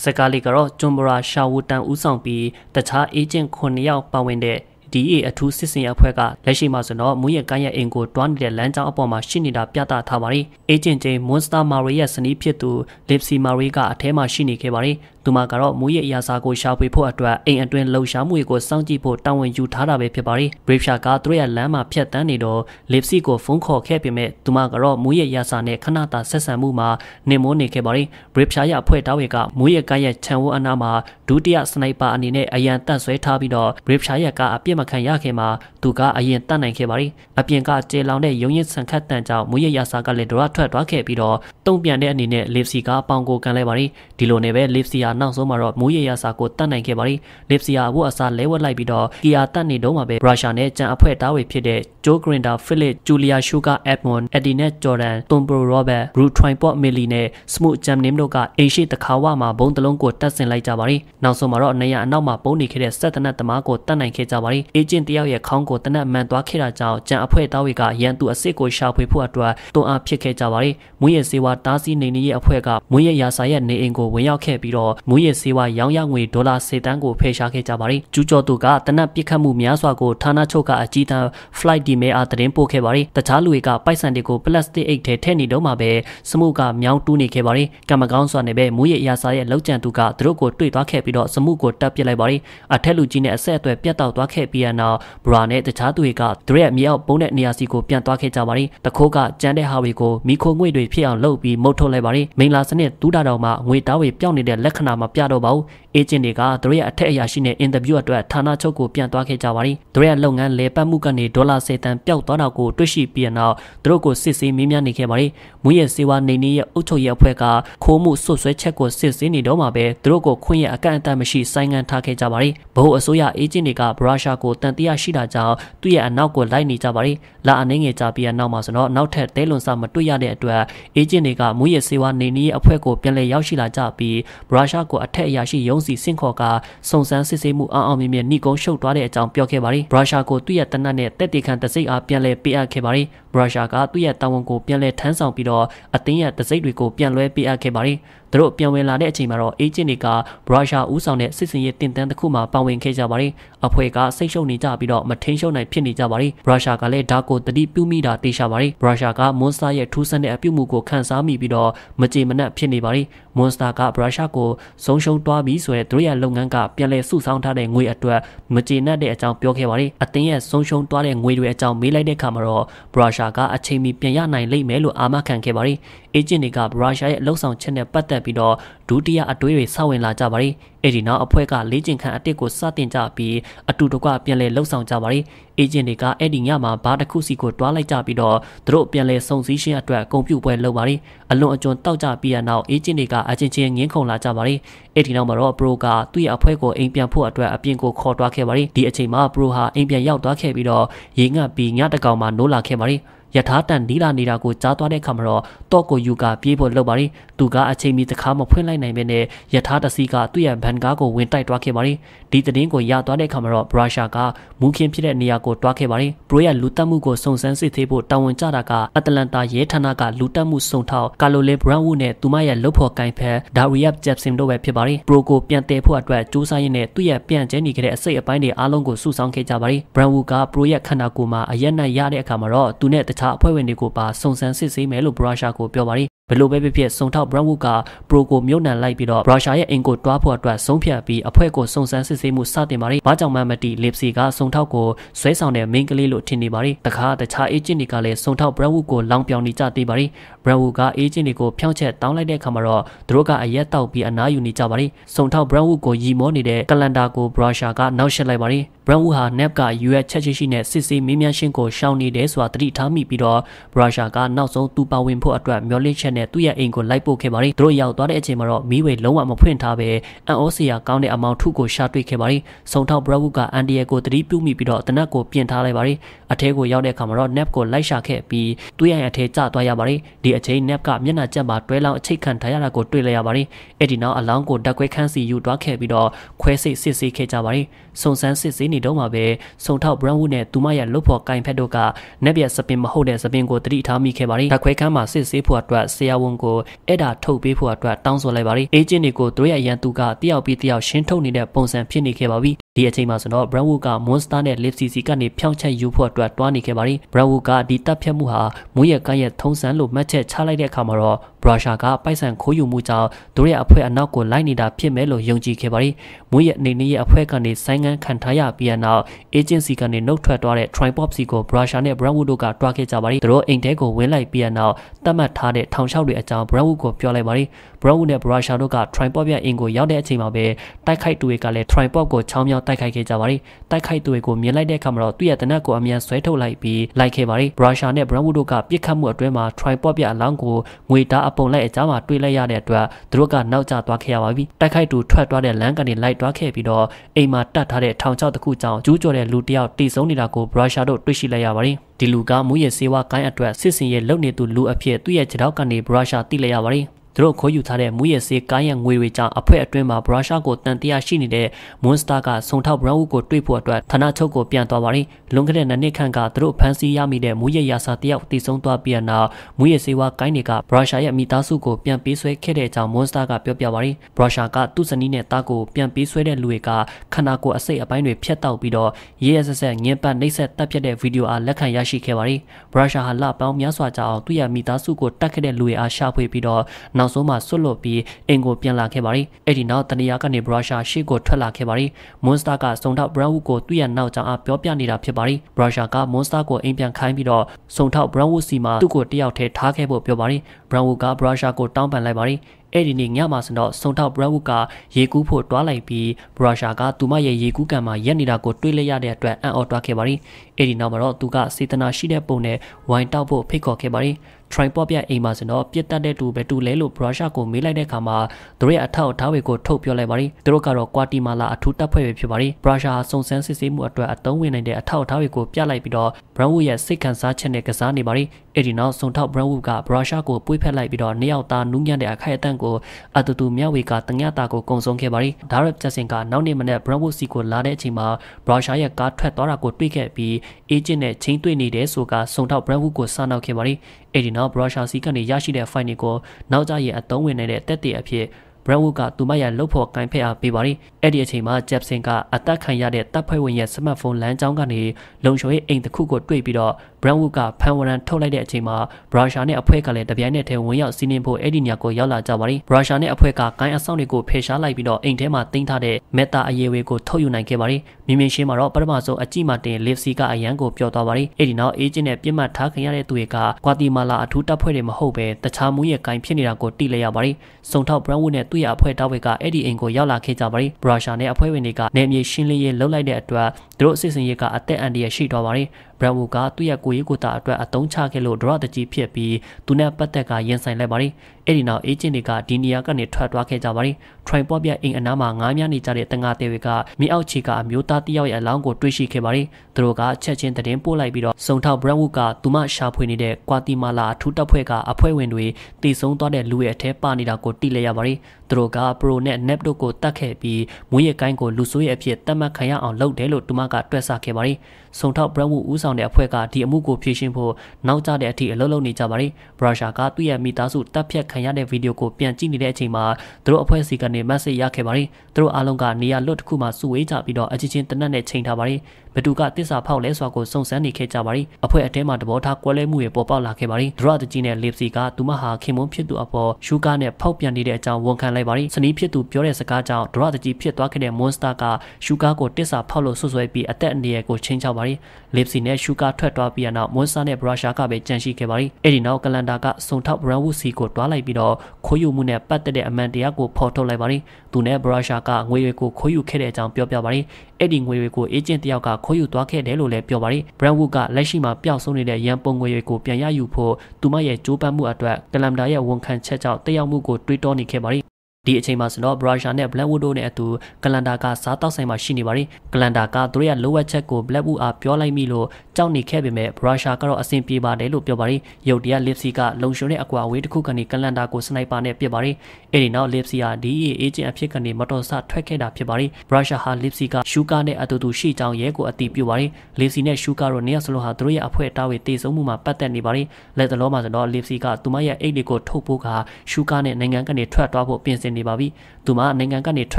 စကားလေးကတော့ဂျွန်ဘရာရှာဝူတန်ဦးဆောင်ပြီးတခြားအေဂျင့်9ယောက်ပါဝင်တဲ့ DA အထူးစစ်စင်အဖွဲ့ကလက်ရှိမှာဆိုတော့မူရဲ့ကိုင်းရဲ့အိမ်ကိုတွားနေတဲ့လမ်းကြောင်းအပေါ်မှာရှိနေတာပြသထားပါတယ်။ Agent J Monster Marie ရဲ့စနီးဖြစ်သူ Lipsy Marie ကအထဲမှာရှိနေခဲ့ပါတယ်။သူမကတော့မူရဲ့အရာစာကိုရှာဖွေဖို့အတွက်အိမ်အတွင်းလှုပ်ရှားမှုတွေကိုစောင့်ကြည့်ဖို့တာဝန်ယူထားတာပဲဖြစ်ပါတယ်။ Bravesha ကသူ့ရဲ့လမ်းမှာဖြတ်တန်းနေတော့ Lipsy ကိုဖုန်းခေါ်ခဲ့ပေမဲ့သူမကတော့မူရဲ့အရာစာနဲ့ခဏတာဆက်ဆံမှုမှာနေမိုးနေခဲ့ပါတယ်။ Bravesha ရဲ့အဖွဲ့သားတွေကမူရဲ့ကရဲ့ခြံဝန်းအနားမှာဒုတိယစနိုက်ပါအနေနဲ့အရန်တက်ဆွဲထားပြီးတော့ Bravesha ရဲ့ကအပြစ်မခံရခင်မှာသူကအရင်တက်နိုင်ခဲ့ပါတယ်။အပြင်ကကျေလောင်တဲ့ရုံရင်ဆန်ခတ်တန်ကြောင့်မူရဲ့အရာစာကလည်းဒရထွက်သွားခဲ့ပြီးတော့တုံ့ပြန်တဲ့အနေနဲ့ Lipsy ကပေါင်ကိုကန်လိုက်ပါတယ်။ဒီလိုနဲ့ပဲ Lipsy ဟာနောက်ဆုံးမှာတော့မိုးရေရစာကိုတတ်နိုင်ခဲ့ပါတယ်။လစ်စီယာအဖို့အစားလဲဝက်လိုက်ပြီးတော့ကီယာတတ်နေတော့မှာပဲရုရှားနဲ့ကြံအဖွဲ့တားဝေဖြစ်တဲ့ဂျိုဂရင်တာဖီလစ်ဂျူလီယာရှူကာအက်မွန်အက်ဒီနက်ဂျော်ဒန်တွန်ပရိုရောဘတ်ဘရူထွိုင်ပော့မီလီနဲ့စမှုဂျမ်နင်းတို့ကအင်ရှိတခါဝမှာဘုံတလုံးကိုတတ်ဆင်လိုက်ကြပါတယ်။နောက်ဆုံးမှာတော့နေရအနောက်မှာပုံနေခဲ့တဲ့ဆက်တနတ်သမားကိုတတ်နိုင်ခဲ့ကြပါတယ်။အေဂျင့်တယောက်ရဲ့ခေါင်းကိုတနတ်မှန်သွားခဲ့တာကြောင့်ကြံအဖွဲ့တားဝေကရန်သူအစ်စ်ကိုရှာဖွေဖို့အတွက်တွန်းအားဖြစ်ခဲ့ကြပါတယ်။မွေးရစေဝါတားစီနေနေရဲ့အဖွဲ့ကမွေးရရာစာရဲ့နေအိမ်ကိုဝင်ရောက်ခဲ့ပြီးတော့မူရစ်စေဝါရောင်းရငွေဒေါ်လာ10တန်းကိုဖယ်ရှားခဲ့ကြပါတယ်။ကျူးကျော်သူကတနက်ပစ်ခတ်မှုများစွာကိုဌာနချုပ်ကအကြီးတန်း flight ဒီမဲအားသတင်းပို့ခဲ့ပါတယ်။တခြားလူတွေကပိုက်ဆံတွေကို plastic အိတ်ထဲထည့်နေတော့မှပဲစမှုကမြောင်းတူးနေခဲ့ပါတယ်။ကံမကောင်းစွာနဲ့ပဲမူရစ်အရာစာရဲ့လောက်ကျန်သူကသူတို့ကိုတွေ့သွားခဲ့ပြီးတော့စမှုကိုတပ်ပစ်လိုက်ပါတယ်။အထက်လူကြီးနဲ့အဆက်အသွယ်ပြတ်တောက်သွားခဲ့ပြီးတဲ့နောက်ဘရာနဲ့တခြားသူတွေကသူရဲ့မြေအောက်ပုံးတဲ့နေရာစီကိုပြန်သွားခဲ့ကြပါတယ်။တခိုးကကြမ်းတဲ့ဟာတွေကိုမိခိုငွေတွေဖြစ်အောင်လုပ်ပြီးမုတ်ထုတ်လိုက်ပါတယ်။မိန်လာစနစ်တူးတာတော်မှာငွေတားဝေပြောင်းနေတဲ့လက္ခဏာနာမှာပြတော့ပါဘူးအေဂျင့်တွေကသူတို့ရဲ့အထက်အရာရှိနဲ့အင်တာဗျူးအတွက်ဌာနချုပ်ကိုပြန်သွားခဲ့ကြပါတယ်။သူတို့ရဲ့လုပ်ငန်းလေပတ်မှုကနေဒေါ်လာ10တန်ပျောက်သွားတာကိုတွေ့ရှိပြီးနောက်သူတို့ကိုစစ်ဆေးမေးမြန်းနေခဲ့ပါတယ်။မူရဲ့စေဝါနေနေရဲ့အုပ်ချုပ်ရေးအဖွဲ့ကခိုးမှုဆွဆွဲချက်ကိုစစ်ဆေးနေတော့မှပဲသူတို့ကိုခွင့်ရအကန့်အသတ်မရှိဆိုင်းငံ့ထားခဲ့ကြပါတယ်။ဗဟိုအစိုးရအေဂျင့်တွေကဘရာရှာကိုတန်တရားရှိတာကြောင့်သူ့ရဲ့အနောက်ကိုလိုက်နေကြပါတယ်။လာအနေငယ်ကြပြီးနောက်မှာဆိုတော့နောက်ထပ်သဲလွန်စာမတွေ့ရတဲ့အတွက်အေဂျင့်တွေကမူရဲ့စေဝါနေနေရဲ့အဖွဲ့ကိုပြန်လည်ရောက်ရှိလာကြပြီးဘရာရှာကိုအထက်အရာရှိရုံးလုံးစီစင့်ခေါ်ကာစုံစမ်းစစ်ဆေးမှုအအောင်မြင်မြင်နှိကုံရှုပ်သွားတဲ့အကြောင်းပြောခဲ့ပါတယ်။ရုရှားကိုသူ့ရဲ့တနတ်နဲ့တက်တေခံတစိ့အားပြန်လည်ပေးအပ်ခဲ့ပါတယ်။ရုရှားကသူ့ရဲ့တာဝန်ကိုပြန်လည်ထမ်းဆောင်ပြီးတော့အသင်းရဲ့တစိ့တွေကိုပြန်လွှဲပေးအပ်ခဲ့ပါတယ်။သူတို့ပြန်ဝင်လာတဲ့အချိန်မှာတော့အေဂျင့်တွေကရုရှားဦးဆောင်တဲ့စစ်စင်ရေးတင်တန်းတစ်ခုမှာပါဝင်ခဲ့ကြပါတယ်အဖွဲ့ကစိတ်ရှုပ်နေကြပြီးတော့မထိန်ရှုပ်နိုင်ဖြစ်နေကြပါတယ်ရုရှားကလည်းဒါကိုတတိပြုမိတာတေးရှာပါတယ်ရုရှားကမွန်စတာရဲ့ထူးဆန်းတဲ့အပြုမှုကိုခံစားမိပြီးတော့မကြေမနက်ဖြစ်နေပါတယ်မွန်စတာကရုရှားကိုဆုံးရှုံးသွားပြီဆိုတဲ့သူတို့ရဲ့လုပ်ငန်းကပြန်လည်စုဆောင်းထားတဲ့ငွေအတွက်မကြေနက်တဲ့အကြောင်းပြောခဲ့ပါတယ်အတင်းရဲ့ဆုံးရှုံးသွားတဲ့ငွေတွေအကြောင်းမေးလိုက်တဲ့အခါမှာတော့ရုရှားကအချိန်မီပြန်ရနိုင်လိမ့်မယ်လို့အာမခံခဲ့ပါတယ်အေဂျင့်တွေကရုရှားရဲ့လှုပ်ဆောင်ချက်နဲ့ပတ်သက်ဆက်ပြီးတော့ဒုတိယအတွေးတွေစဝင်လာကြပါတယ်။အဲဒီနောက်အဖွဲ့ကလေးကျင်ခန့်အတစ်ကိုစတင်ကြပြီးအတူတကွပြန်လည်လှုပ်ဆောင်ကြပါတယ်။အေဂျင့်တွေကအဲ့ဒီညမှာဘာတစ်ခုစီကိုတွားလိုက်ကြပြီးတော့သူတို့ပြန်လည်စုံစည်းရှင်းအတွက်ဂုံပြုပွဲလုပ်ပါတယ်။အလွန်အကျွံတောက်ကြပြီးတဲ့နောက်အေဂျင့်တွေကအချင်းချင်းငင်းခုန်လာကြပါတယ်။အဲ့ဒီနောက်မှာတော့ပရိုကသူ့ရဲ့အဖွဲ့ကိုအိမ်ပြန်ဖို့အတွက်အပြင်ကိုခေါ်တွားခဲ့ပါတယ်။ဒီအချိန်မှာပရိုဟာအိမ်ပြန်ရောက်သွားခဲ့ပြီးတော့ရေငတ်ပြီးညတကောင်မှာနိုးလာခဲ့ပါတယ်။ယထာတန်နီလာနေတာကိုကြားသွားတဲ့အခါမှာတော့တော့ကိုယူကပြေးဖို့လုပ်ပါရီသူကအချိန်မီတခါမဖွင့်လိုက်နိုင်ပေနဲ့ယထာတစီကသူ့ရဲ့ဗန်ကားကိုဝင်တိုက်သွားခဲ့ပါရီဒီသတင်းကိုရသွားတဲ့အခါမှာတော့ဘရာရှာကမူခင်ဖြစ်တဲ့နေရာကိုတွားခဲ့ပါရီဘရိုရဲ့လူတက်မှုကိုစုံစမ်းစစ်သေးဖို့တာဝန်ကျတာကအတလန်တာရဲဌာနကလူတက်မှုစုံထောက်ကာလိုလင်ဘရန်ဝုနဲ့သူမရဲ့လုပ်ဖော်ကိုင်ဖက်ဒါရီယပ်ဂျက်ဆင်တို့ပဲဖြစ်ပါရီဘရိုကိုပြန်တည်ဖို့အတွက်စူးစမ်းရင်းနဲ့သူ့ရဲ့ပြန်ကျဲနေခဲ့တဲ့အစိတ်အပိုင်းတွေအားလုံးကိုစုဆောင်းခဲ့ကြပါရီဘရန်ဝုကဘရိုရဲ့ခန္ဓာကိုယ်မှာအယက်နဲ့ရတဲ့အခါမှာတော့သူနဲ့တခြအခြားအဖွဲ့ဝင်တွေကိုပါစုံစမ်းစစ်ဆေးမယ်လို့ဘရာရှာကိုပြောပါတယ်ဘယ်လိုပဲဖြစ်ဖြစ်စုံထောက် Brownwood က Pro ကိုမြုပ်နှံလိုက်ပြီးတော့ Russia ရဲ့အင်ကိုတွားဖို့အတွက်ဆုံးဖြတ်ပြီးအဖွဲ့ကိုစုံစမ်းစစ်ဆေးမှုစတင်ပါတယ်။ဘာကြောင့်မှမတီ Lipsy ကစုံထောက်ကိုဆွဲဆောင်တဲ့ main ကလေးလို့ထင်နေပါတယ်။တခါတခြား agent တွေကလည်းစုံထောက် Brownwood ကိုလောင်ပြောင်နေကြသေးပါတယ်။ Brownwood က agent တွေကိုဖျောက်ချက်တောင်းလိုက်တဲ့အခါမှာတော့သူတို့ကအရက်တောက်ပြီးအနားယူနေကြပါတယ်။စုံထောက် Brownwood ကိုရီမောနေတဲ့ calendar ကို Russia ကနောက်ရှက်လိုက်ပါတယ်။ Brownwood ဟာ Nap က US ချက်ချင်းရှိနဲ့စစ်ဆေးမင်းမြန်ရှင်းကိုရှောင်နေတယ်ဆိုတာသတိထားမိပြီးတော့ Russia ကနောက်ဆုံးသူပါဝင်ဖို့အတွက်မျှော်လင့်ချက်နဲ့နဲ့သူ့ရဲ့အိမ်ကိုလိုက်ပို့ခဲ့ပါတယ်။သူတို့ရောက်သွားတဲ့အချိန်မှာတော့မီးဝေလုံးဝမဖွင့်ထားပဲအန်အိုစီယာကောင်းတဲ့အမောင်ထုကိုရှာတွေ့ခဲ့ပါတယ်။ဆုံထောက်ဘရဝုကအန်ဒီယေကိုသတိပြုမိပြီးတော့တနက်ကိုပြင်ထားလိုက်ပါတယ်။အထဲကိုရောက်တဲ့အခါမှာတော့ nap ကိုလိုက်ရှာခဲ့ပြီးသူ့ရဲ့အထဲကျသွားရပါတယ်။ဒီအချိန် nap ကမျက်နှာကျက်မှာတွဲလောင်းအချိတ်ခံထားရတာကိုတွေ့လိုက်ရပါတယ်။အဲ့ဒီနောက်အလောင်းကိုဓာတ်ခွဲခန်းစီယူသွားခဲ့ပြီးတော့ခွဲစိတ်စစ်ဆေးခဲ့ကြပါတယ်။စုံစမ်းစစ်ဆေးနေတော့မှပဲစုံထောက် Brownwood နဲ့သူမရဲ့လွတ်ဖော်ကင်ဖက်တို့ကနက်ပြက်စပင်မဟုတ်တဲ့စပင်ကိုတတိထားမိခဲ့ပါတယ်။ဓာခွဲခန်းမှာစစ်ဆေးဖို့အတွက်ဆရာဝန်ကိုအဲ့ဒါထုတ်ပေးဖို့အတွက် တောင်းဆိုလိုက်ပါတယ်။အေဂျင့်တွေကိုသူရဲ့ရန်သူကတယောက်ပြီးတယောက်ရှင်းထုတ်နေတဲ့ပုံစံဖြစ်နေခဲ့ပါပြီ။ဒီအချိန်မှာဆိုတော့ Brownwood က Monster နဲ့ Lipsy ကနေဖြောင်းချက်ယူဖို့အတွက်တွားနေခဲ့ပါတယ်။ Brownwood ကဒီတပ်ဖြတ်မှုဟာမွေးရကန်းရဲ့ထုံးစံလို့မှတ်ချက်ချလိုက်တဲ့အခါမှာတော့ Brasher ကပိုက်ဆံခိုးယူမှုကြောင့်သူရဲ့အဖွဲ့အနောက်ကိုလိုက်နေတာဖြစ်မယ်လို့ယုံကြည်ခဲ့ပါတယ်။မွေးရအနေနဲ့ရဲ့အဖွဲ့ကနေဆိုင်းနိုင်ငံခံထားရပြီးတဲ့နောက် agency ကနေနှုတ်ထွက်သွားတဲ့ Tripop စီကို Brasha နဲ့ Brentwood တို့ကတွားခဲ့ကြပါတယ်သူတို့အိမ်ထဲကိုဝင်လိုက်ပြီးတဲ့နောက်တတ်မှတ်ထားတဲ့ထောင်လျှောက်တွေအကြောင်း Brentwood ကိုပြောလိုက်ပါတယ် Brown နဲ့ Brasher တို့က Tripod ပြအင်ကိုရောက်တဲ့အချိန်မှာပဲတိုက်ခိုက်သူတွေကလည်း Tripod ကိုချောင်းမြောင်းတိုက်ခိုက်ခဲ့ကြပါတယ်။တိုက်ခိုက်သူတွေကိုမြင်လိုက်တဲ့အခါမှာတော့သူ့ရဲ့တနက်ကိုအမြန်ဆွဲထုတ်လိုက်ပြီးလိုက်ခဲ့ပါတယ်။ Brasher နဲ့ Brown တို့ကပြစ်ခတ်မှုအတွင်းမှာ Tripod ပြအလောင်းကိုငွေတားအပုံလိုက်အကြားမှာတွေ့လိုက်ရတဲ့အတွက်သူတို့ကနောက်ကျသွားခဲ့ရပါပြီ။တိုက်ခိုက်သူထွက်သွားတဲ့လမ်းကနေလိုက်သွားခဲ့ပြီးတော့အိမ်မှာတတ်ထားတဲ့ထောင်ချောက်တစ်ခုကြောင့်ကျူးကျော်တဲ့လူတယောက်တိစုံနေတာကို Brasher တို့တွေ့ရှိလိုက်ရပါတယ်။ဒီလူကမူရဲ့စေဝါကိုင်းအတွက်စစ်စင်ရဲ့လုံနေသူလူအဖြစ်သူ့ရဲ့ခြေထောက်ကနေ Brasher တိလိုက်ရပါတယ်။သူတို့ခိုးယူထားတဲ့မူရဲ့ဆေးကားရဲ့ငွေတွေကြောင့်အဖွဲ့အတွင်းမှာဘရာရှာကိုတန်တရားရှိနေတဲ့မွန်စတာကဆုံထောက်ဘရောင်းဝုကိုတွေ့ဖို့အတွက်ဌာနချုပ်ကိုပြန်သွားပါရင်လွန်ခဲ့တဲ့နှစ်နှစ်ခန့်ကသူတို့ဖမ်းဆီးရမိတဲ့မူရဲ့ရာစာတယောက်တည်ဆုံသွားပြီးနောက်မူရဲ့ဆေးဝါးကိုင်းတွေကဘရာရှာရဲ့မိသားစုကိုပြန်ပေးဆွဲခဲ့တဲ့အကြောင်းမွန်စတာကပြောပြပါရင်ဘရာရှာကသူ့ဇနီးနဲ့တားကိုပြန်ပေးဆွဲတဲ့လူတွေကခန္ဓာကိုယ်အစိတ်အပိုင်းတွေဖျက်တောက်ပြီးတော့ရဲရဲဆက်ဆက်ငင်းပတ်နှိပ်စက်တပ်ဖြတ်တဲ့ဗီဒီယိုအားလက်ခံရရှိခဲ့ပါရင်ဘရာရှာဟာလပေါင်းများစွာကြာအောင်သူ့ရဲ့မိသားစုကိုတတ်ခဲ့တဲ့လူတွေအားရှာဖွေပြီးတော့နောက်ဆုံးမှဆွတ်လွတ်ပြီးအင်ကိုပြန်လာခဲ့ပါတယ်။အဲ့ဒီနောက်တနီယာကနေဘရာရှာရှေ့ကိုထွက်လာခဲ့ပါတယ်။ Monster ကစုံထောက် Brownwood ကိုသူ့ရဲ့နောက်ကြောင်အားပြောပြနေတာဖြစ်ပါတယ်။ဘရာရှာက Monster ကိုအိမ်ပြန်ခိုင်းပြီးတော့စုံထောက် Brownwood စီမှာသူ့ကိုတယောက်ထဲထားခဲ့ဖို့ပြောပါတယ်။ Brownwood ကဘရာရှာကိုတောင်းပန်လိုက်ပါတယ်။အဲ့ဒီနေ့ညမှာစတော့ဆုံထောက်ဘရဝုကရေကူးဖို့တွားလိုက်ပြီးဘရရှာကသူမရဲ့ရေကူးကံမှာရက်နေတာကိုတွေးလိုက်ရတဲ့အတွက်အံ့ဩတွားခဲ့ပါရီအဲ့ဒီနောက်မှာတော့သူကစေတနာရှိတဲ့ပုံနဲ့ဝိုင်တောက်ဖို့ဖိတ်ခေါ်ခဲ့ပါရီ tripod ပြအိမ်မှာစတော့ပြစ်တတ်တဲ့သူပဲတူလဲလို့ brush ကိုမေးလိုက်တဲ့အခါမှာသူတို့ရဲ့အထောက်အထားတွေကိုထုတ်ပြောလိုက်ပါတယ်သူတို့ကတော့ Guatemala အထူးတပ်ဖွဲ့ပဲဖြစ်ပါတယ် brush စုံစမ်းစစ်ဆေးမှုအတွက်အသုံးဝင်နိုင်တဲ့အထောက်အထားတွေကိုပြလိုက်ပြီးတော့ Brownwood ရဲ့စိတ်ခံစားချက်နဲ့ကစားနေပါတယ်အဲဒီနောက်စုံထောက် Brownwood က brush ကိုပွေ့ဖက်လိုက်ပြီးတော့နှစ်ယောက်သားနူးညံ့တဲ့အခိုက်အတန့်ကိုအတူတူမျှဝေကတညတာကိုကုံဆုံးခဲ့ပါတယ်ဒါရက်ဂျက်ဆင်ကနောက်နေ့မနေ့ Bravo စီကိုလာတဲ့အချိန်မှာ Brasha ရဲ့ကားထွက်သွားတာကိုတွေ့ခဲ့ပြီး agent နဲ့ချင်းတွေ့နေတယ်ဆိုကစုံထောက် Bravo ကိုစနောက်ခဲ့ပါတယ်အဲဒီနောက် Brasha စီကနေရရှိတဲ့ file တွေကိုနောက်ကျရင်အသုံးဝင်နေတဲ့တက်တဲ့အဖြစ်ဘရန်ဝုဒ်ကသူမရဲ့လှုပ်ဖော်ကင်ဖက်အားပေးပါရီအဲ့ဒီအချိန်မှာဂျက်ဆင်ကအသက်ခံရတဲ့တပ်ဖွဲ့ဝင်ရဲ့စမတ်ဖုန်းလမ်းကြောင်းကနေလုံခြုံရေးအိမ်တစ်ခုကိုတွေ့ပြီးတော့ Brownwood ကဖန်ဝရန်ထုတ်လိုက်တဲ့အချိန်မှာ Brasha နဲ့အဖွဲ့ကလည်းတပြိုင်နက်တည်းဝင်ရောက်စီးနင်းဖို့အဲ့ဒီနေရာကိုရောက်လာကြပါတယ်။ Brasha နဲ့အဖွဲ့ကကိုင်းအဆောင်တွေကိုဖယ်ရှားလိုက်ပြီးတော့အိမ်ထဲမှာတင်ထားတဲ့ Meta အရေးဝေးကိုထုတ်ယူနိုင်ခဲ့ပါတယ်။မြင်မြင်ရှင်းမှာတော့ပထမဆုံးအကြည့်မှတင် Livesey ကအရန်ကိုပျော်သွားပါတယ်။အဲ့ဒီနောက် Agent နဲ့ပြစ်မှတ်ထားခံရတဲ့သူတွေကကွာတီမာလာအထူးတပ်ဖွဲ့တွေမဟုတ်ပဲတခြားမူရဲ့ကိုင်းဖြစ်နေတာကိုတိလိုက်ရပါတယ်။စုံထောက် Brownwood နဲ့သူ့ရဲ့အဖွဲ့တပ်ဖွဲ့ကအဲ့ဒီအိမ်ကိုရောက်လာခဲ့ကြပါတယ်။ Brasha နဲ့အဖွဲ့ဝင်တွေကနေမြေရှင်းလင်းရေးလှုပ်လိုက်တဲ့အတွက်သူတို့အစစ်စင်ရေးကအသက်အန္တရာယ်ရှိတော့ပါတယ်။ Bradwood ကသူ့ရဲ့ကိုရေးကိုတာအတွက်အတုံးချခဲ့လို့ဒရတကြီးဖြစ်ပြီးသူနဲ့ပတ်သက်ကရင်ဆိုင်လိုက်ပါတယ်။အဲ့ဒီနောက်အေဂျင့်တွေကဒီနေရာကနေထွက်သွားခဲ့ကြပါတယ်။ Troy ပေါ်ပြအိမ်အနားမှာငားများနေကြတဲ့တန်ငါတဲတွေကမြေအောက်ခြေကအမျိုးသားတယောက်ရဲ့အလောင်းကိုတွေ့ရှိခဲ့ပါတယ်။သူတို့ကချက်ချင်းသတင်းပို့လိုက်ပြီးတော့စုံထောက် Bradwood ကသူမရှာဖွေနေတဲ့ကွာတီမာလာအထူးတပ်ဖွဲ့ကအဖွဲ့ဝင်တွေတည်ဆုံသွားတဲ့လူရဲ့အထက်ပါနေတာကိုသိလဲရပါတယ်။သူတို့က Pro နဲ့ Nap တို့ကိုတတ်ခဲ့ပြီးမွေးရကိုင်းကိုလူဆိုးရဲ့အဖြစ်သတ်မှတ်ခံရအောင်လုပ်တယ်လို့သူမကတွက်ဆခဲ့ပါတယ်။စုံထောက် Brand Wood ဦးဆောင်တဲ့အဖွဲ့ကဒီအမှုကိုဖြေရှင်းဖို့နောက်ကျတဲ့အထိအလုပ်လုပ်နေကြပါတယ်။ Brasha ကသူ့ရဲ့မိသားစုတပ်ဖြတ်ခံရတဲ့ဗီဒီယိုကိုပြန်ကြည့်နေတဲ့အချိန်မှာသူတို့အဖွဲ့စီကနေ message ရခဲ့ပါတယ်။သူတို့အားလုံးကနေရာလွတ်တစ်ခုမှာစုဝေးကြပြီးတော့အချင်းချင်းတနက်နဲ့ချိန်ထားပါတယ်။ဘသူကတစ္ဆာဖောက်လဲဆိုတာကိုစုံစမ်းနေခဲ့ကြပါရီအဖွဲအထဲမှာသဘောထားကွဲလဲမှုတွေပေါ်ပေါက်လာခဲ့ပါရီဒရတကြီးနဲ့လစ်စီကသူမဟာခင်မွန်းဖြစ်သူအပေါ်ရှူကားနဲ့ဖောက်ပြန်နေတဲ့အကြောင်းဝန်ခံလိုက်ပါရီစနီးဖြစ်သူပြောတဲ့စကားကြောင့်ဒရတကြီးဖြစ်သွားခဲ့တဲ့ monster ကရှူကားကိုတစ္ဆာဖောက်လို့ဆွဆွဲပြီးအသက်အန္တရာယ်ကိုချိန်ချောက်ပါရီလစ်စီနဲ့ရှူကားထွက်သွားပြီးနောက် monster နဲ့ brasha ကပဲကြံရှိခဲ့ပါရီအဲ့ဒီနောက်ကလန်ဒါကစုံထောက် brand wood စီကိုတွားလိုက်ပြီးတော့ခိုးယူမှုနဲ့ပတ်သက်တဲ့အမှန်တရားကိုဖော်ထုတ်လိုက်ပါရီသူနဲ့ brasha ကငွေတွေကိုခိုးယူခဲ့တဲ့အကြောင်းပြောပြပါရီအဲ့ဒီငွေတွေကိုအေဂျင့်တယောက်ကခိုးယူသွားခဲ့တယ်လို့လည်းပြောပါတယ်။ Brandwood ကလက်ရှိမှာပျောက်ဆုံးနေတဲ့ရန်ပုံငွေတွေကိုပြန်ရယူဖို့သူမရဲ့ကြိုးပမ်းမှုအတွက်ကလမ်ဒါရဲ့ဝန်ခံချက်ကြောင့်တည်ရောက်မှုကိုတွေးတောနေခဲ့ပါတယ်ဒီအချိန်မှာဆိုတော့ Braja နဲ့ Blackwood တို့နဲ့အတူ Calendar ကစားတောက်ဆိုင်မှာရှိနေပါတယ်။ Calendar ကသူတို့ရဲ့ low budget ကို Blackwood အားပြောလိုက်မိလို့ကြောက်နေခဲ့ပေမဲ့ Braja ကတော့အဆင်ပြေပါတယ်လို့ပြောပါတယ်။ရုတ်တရက် Lipsy ကလုံရှုံတဲ့အကွာအဝေးတစ်ခုကနေ Calendar ကို Sniper နဲ့ပစ်ပါတယ်။အဲဒီနောက် Lipsy ဟာ DEA agent အဖြစ်ကနေမတော်ဆထွက်ခဲ့တာဖြစ်ပါတယ်။ Braja ဟာ Lipsy က Shuka နဲ့အတူတူရှိကြောင်းရဲကိုအတိပြုပါတယ်။ Lipsy နဲ့ Shuka တို့နှစ်ယောက်စလုံးဟာသူတို့ရဲ့အဖွဲ့အတားတွေတည်ဆုံမှုမှာပတ်သက်နေပါတယ်။လက်သလောမှာဆိုတော့ Lipsy ကသူမရဲ့အိတ်တွေကိုထုတ်ဖို့က Shuka နဲ့နိုင်ငံကနေထွက်သွားဖို့ပြင်ဆင်ဖြစ်နေပါပြီ။သူမနိုင်ငံကနေထွ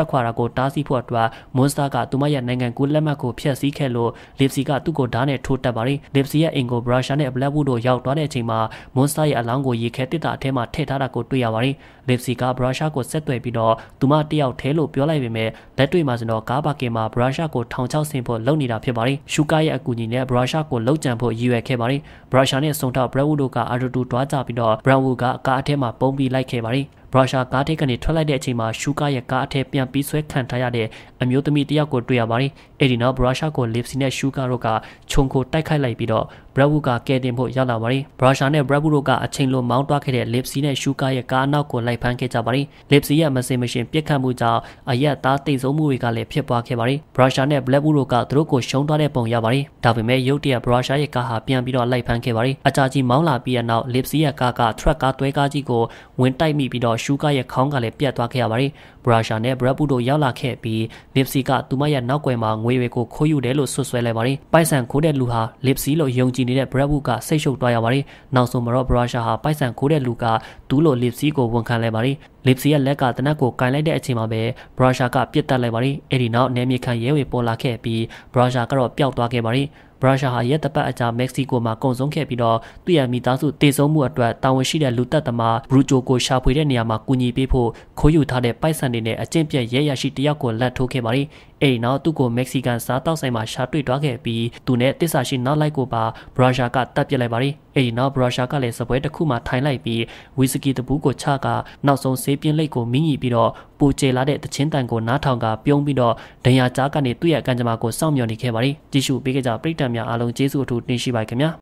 က်ခွာတာကိုတားဆီးဖို့အတွက်မွန်စတာကသူမရဲ့နိုင်ငံကိုလက်မှတ်ကိုဖျက်ဆီးခဲ့လို့လစ်စီကသူ့ကိုဓာတ်နဲ့ထိုးတက်ပါတယ်။လစ်စီရဲ့အင်ကိုဘရာရှာနဲ့ဘလက်ဝုဒ်တို့ရောက်သွားတဲ့အချိန်မှာမွန်စတာရဲ့အလောင်းကိုရေခဲတစ်တာအထဲမှာထည့်ထားတာကိုတွေ့ရပါတယ်။လစ်စီကဘရာရှာကိုဆက်သွယ်ပြီးတော့သူမတယောက်ထဲလို့ပြောလိုက်ပေမဲ့လက်တွေ့မှာဆိုတော့ကားပါကင်မှာဘရာရှာကိုထောင်ချောက်ဆင်ဖို့လုပ်နေတာဖြစ်ပါတယ်။ရှူကာရဲ့အကူအညီနဲ့ဘရာရှာကိုလှုပ်ကြံဖို့ရည်ရွယ်ခဲ့ပါတယ်။ဘရာရှာနဲ့ဆုံထောက်ဘရက်ဝုဒ်တို့ကအာရတူတွားကြပြီးတော့ဘရက်ဝုဒ်ကကားအထဲမှာပုံပြီးလိုက်ခဲ့ပါတယ်။ဘရာရှာကားထိပ်ကနေထွက်လိုက်တဲ့အချိန်မှာရှူကာရဲ့ကားအထက်ပြန်ပြီးဆွဲခံထားရတဲ့အမျိုးသမီးတယောက်ကိုတွေ့ရပါတယ်။အဲဒီနောက်ဘရာရှာကိုလစ်စီနဲ့ရှူကာတို့ကခြုံကိုတိုက်ခိုက်လိုက်ပြီးတော့ဘရက်ဝုကကယ်တင်ဖို့ရောက်လာပါတယ်။ဘရာရှာနဲ့ဘရက်ဝုတို့ကအချိန်လိုမောင်းတွားခဲ့တဲ့လစ်စီနဲ့ရှူကာရဲ့ကားနောက်ကိုလိုက်ဖမ်းခဲ့ကြပါတယ်။လစ်စီရဲ့မစင်မရှင်ပြစ်ခတ်မှုကြောင့်အရက်သားတိတ်ဆုံးမှုတွေကလည်းဖြစ်ပွားခဲ့ပါတယ်။ဘရာရှာနဲ့ဘလက်ဝုတို့ကသူတို့ကိုရှုံးသွားတဲ့ပုံရပါတယ်။ဒါပေမဲ့ရုတ်တရက်ဘရာရှာရဲ့ကားဟာပြန်ပြီးတော့လိုက်ဖမ်းခဲ့ပါတယ်။အကြာကြီးမောင်းလာပြီးတဲ့နောက်လစ်စီရဲ့ကားကထရက်ကားတွဲကားကြီးကိုဝင်တိုက်မိပြီးတော့ရှူကာရဲ့ခေါင်းကလည်းပြတ်သွားခဲ့ရပါတယ်။ဘရာရှာနဲ့ဘရက်ပူတို့ရောက်လာခဲ့ပြီးလစ်စီကသူမရဲ့နောက်ကွယ်မှာငွေတွေကိုခိုးယူတယ်လို့ဆွတ်ဆွဲလိုက်ပါတယ်။ပိုက်ဆန်ခိုးတဲ့လူဟာလစ်စီလို့ယုံကြည်နေတဲ့ဘရက်ပူကစိတ်ရှုပ်သွားရပါတယ်။နောက်ဆုံးမှာတော့ဘရာရှာဟာပိုက်ဆန်ခိုးတဲ့လူကသူ့လိုလစ်စီကိုဝန်ခံလိုက်ပါတယ်လစ်စီရဲ့လက်ကတနက်ကိုကင်လိုက်တဲ့အချိန်မှာပဲဘရာရှာကပြစ်တက်လိုက်ပါတယ်အဲ့ဒီနောက်နယ်မြေခံရဲတွေပေါ်လာခဲ့ပြီးဘရာရှာကတော့ပျောက်သွားခဲ့ပါတယ်ဘရာရှာဟာရက်တပတ်အကြာမက္ကဆီကိုမှာကုန်ဆုံးခဲ့ပြီးတော့သူ့ရဲ့မိသားစုတည်ဆုံးမှုအတွက်တာဝန်ရှိတဲ့လူသက်သမားဘရူဂျိုကိုရှာဖွေတဲ့နေရာမှာကူညီပေးဖို့ခိုးယူထားတဲ့ပိုက်ဆံတွေနဲ့အကျင့်ပြည့်ရဲရရှိတယောက်ကိုလက်ထိုးခဲ့ပါတယ်အဲဒီနောက်သူ့ကိုမက္ကဆီကန်စားတောက်ဆိုင်မှာရှာတွေ့တွားခဲ့ပြီးသူနဲ့တစ္ဆာရှိနောက်လိုက်ကိုပါဘရာရှာကတတ်ပြစ်လိုက်ပါတယ်အဲဒီနောက်ဘရာရှာကလည်းစပွဲတစ်ခုမှာထိုင်လိုက်ပြီးဝီစကီတပူးကိုချကနောက်ဆုံးဆေးပြင်းလိတ်ကိုမိငီပြီးတော့ပူကျေလာတဲ့တချင်းတန်ကိုနားထောင်ကပြုံးပြီးတော့ဒဏ်ရာကြားကနေသူ့ရဲ့ကံကြမ္မာကိုစောင့်မျှော်နေခဲ့ပါတယ်ကြည့်ရှုပေးကြပရိသတ်များအားလုံးကျေးဇူးအထူးတင်ရှိပါခင်ဗျာ